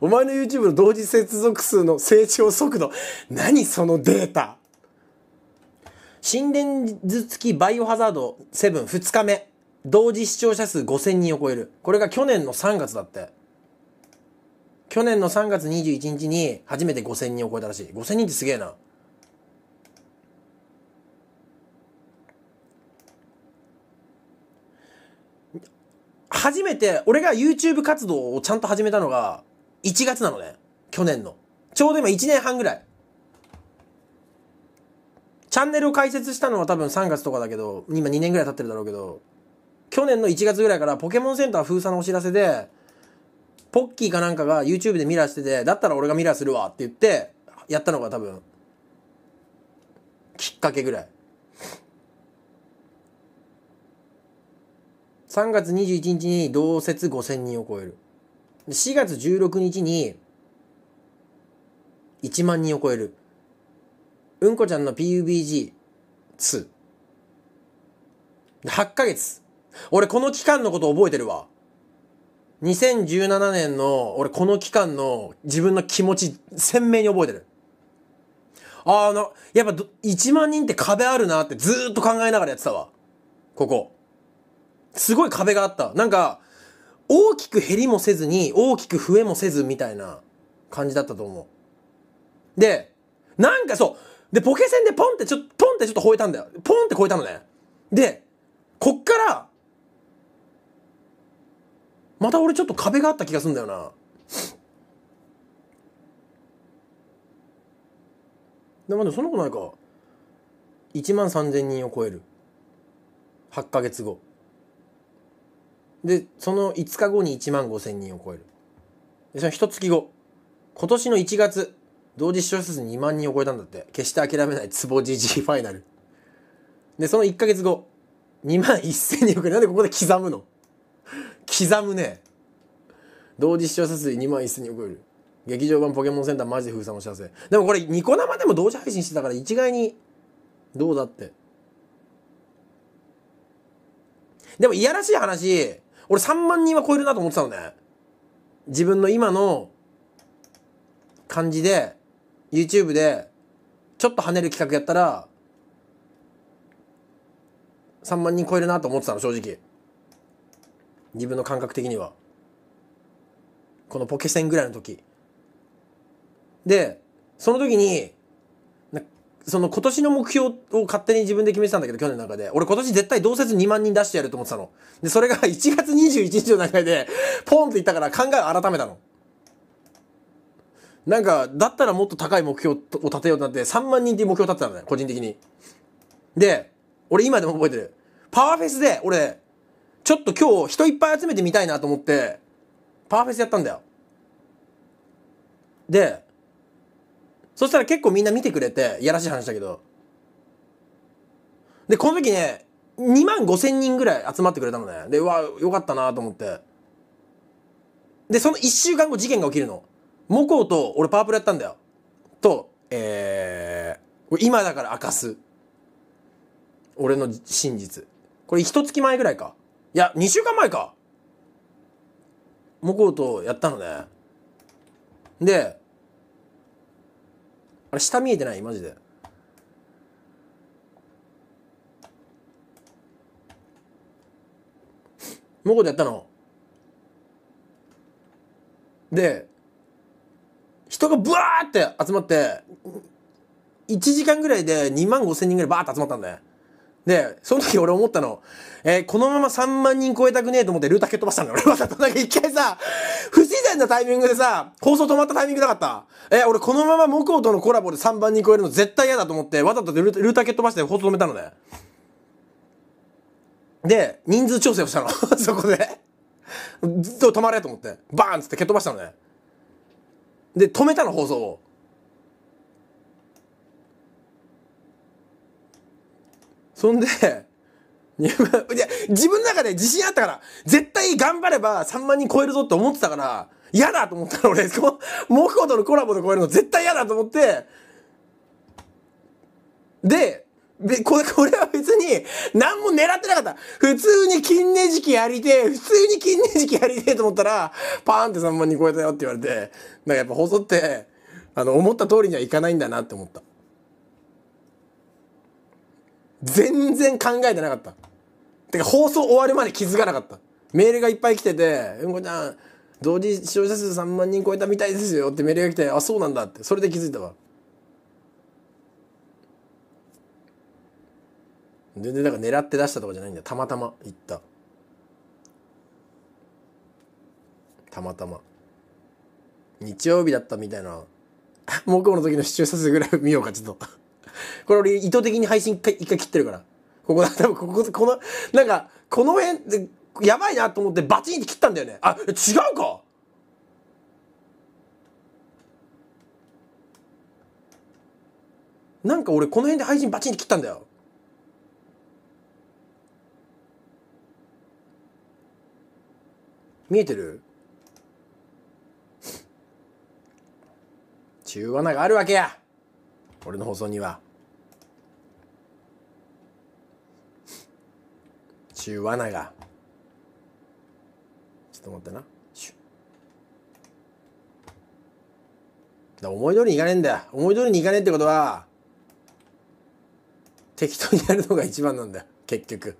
お前の YouTube の同時接続数の成長速度。何そのデータ。心電図付きバイオハザード7、2日目。同時視聴者数5000人を超える。これが去年の3月だって。去年の3月21日に初めて5000人を超えたらしい。5000人ってすげえな。初めて、俺が YouTube 活動をちゃんと始めたのが、1月なのね。去年の。ちょうど今1年半ぐらい。チャンネルを開設したのは多分3月とかだけど、今2年ぐらい経ってるだろうけど、去年の1月ぐらいからポケモンセンター封鎖のお知らせで、ポッキーかなんかが YouTube でミラーしてて、だったら俺がミラーするわって言って、やったのが多分、きっかけぐらい。3月21日に同説5000人を超える。4月16日に1万人を超えるうんこちゃんの PUBG2 8ヶ月俺この期間のこと覚えてるわ2017年の俺この期間の自分の気持ち鮮明に覚えてるあのやっぱ1万人って壁あるなってずっと考えながらやってたわここすごい壁があったなんか大きく減りもせずに、大きく増えもせずみたいな感じだったと思う。で、なんかそう、で、ポケ戦でポンってちょ、ポンってちょっと吠えたんだよ。ポンって超えたのね。で、こっから、また俺ちょっと壁があった気がすんだよな。でもそんなことないか。1万3000人を超える。8ヶ月後。でその5日後に1万5,000人を超えるでその一月後今年の1月同時視聴者数2万人を超えたんだって決して諦めないツボ GG ファイナルでその1か月後2万1000人を超えるなんでここで刻むの刻むね同時視聴者数2万1000人を超える劇場版ポケモンセンターマジで封鎖の幸せでもこれニコ生でも同時配信してたから一概にどうだってでもいやらしい話俺3万人は超えるなと思ってたのね。自分の今の感じで、YouTube で、ちょっと跳ねる企画やったら、3万人超えるなと思ってたの、正直。自分の感覚的には。このポケセンぐらいの時。で、その時に、その今年の目標を勝手に自分で決めてたんだけど、去年の中で。俺今年絶対同説2万人出してやると思ってたの。で、それが1 月21日の中で、ポンっていったから考えを改めたの。なんか、だったらもっと高い目標を立てようとなって、3万人っていう目標を立てたのね、個人的に。で、俺今でも覚えてる。パワーフェスで、俺、ちょっと今日人いっぱい集めてみたいなと思って、パワーフェスやったんだよ。で、そしたら結構みんな見てくれて、いやらしい話だけど。で、この時ね、2万5千人ぐらい集まってくれたのね。で、うわ、よかったなと思って。で、その1週間後事件が起きるの。モコウと、俺パープルやったんだよ。と、えー、今だから明かす。俺の真実。これ一月前ぐらいか。いや、2週間前か。モコウとやったのね。で、あれ下見えてないマジでもうことやったので人がブワーって集まって1時間ぐらいで2万5千人ぐらいバーって集まったんだよで、その時俺思ったの。えー、このまま3万人超えたくねえと思ってルーター蹴っ飛ばしたんだ。俺わざとなんか一回さ、不自然なタイミングでさ、放送止まったタイミングなかった。えー、俺このまま木工とのコラボで3万人超えるの絶対嫌だと思って、わざとルーター蹴っ飛ばして放送止めたのね。で、人数調整をしたの。そこで。ずっと止まれと思って。バーンつって蹴っ飛ばしたのね。で、止めたの放送を。そんで、自分の中で自信あったから、絶対頑張れば3万人超えるぞって思ってたから、嫌だと思ったら俺、そ う、モクコとのコラボで超えるの絶対嫌だと思って、で、で、これ、これは別に、何も狙ってなかった。普通に金ねじきやりて、普通に金ねじきやりてと思ったら、パーンって3万人超えたよって言われて、なんかやっぱ細って、あの、思った通りにはいかないんだなって思った。全然考えてなかった。てか放送終わるまで気づかなかった。メールがいっぱい来てて、うんこちゃん、同時視聴者数3万人超えたみたいですよってメールが来て、あ、そうなんだって、それで気づいたわ。全然だから狙って出したとかじゃないんだたまたま行ったたまたま日曜日だったみたいな木曜 の時の視聴者数ぐらい見ようかちょっと これ俺意図的に配信一回切ってるから。ここだ、多分ここ、この、なんか、この辺で、やばいなと思ってバチンって切ったんだよね。あ、違うかなんか俺この辺で配信バチンって切ったんだよ。見えてる 中穴があるわけや俺の放送には中ュワがちょっと待ってな思い通りにいかねえんだよ思い通りにいかねえってことは適当にやるのが一番なんだよ結局。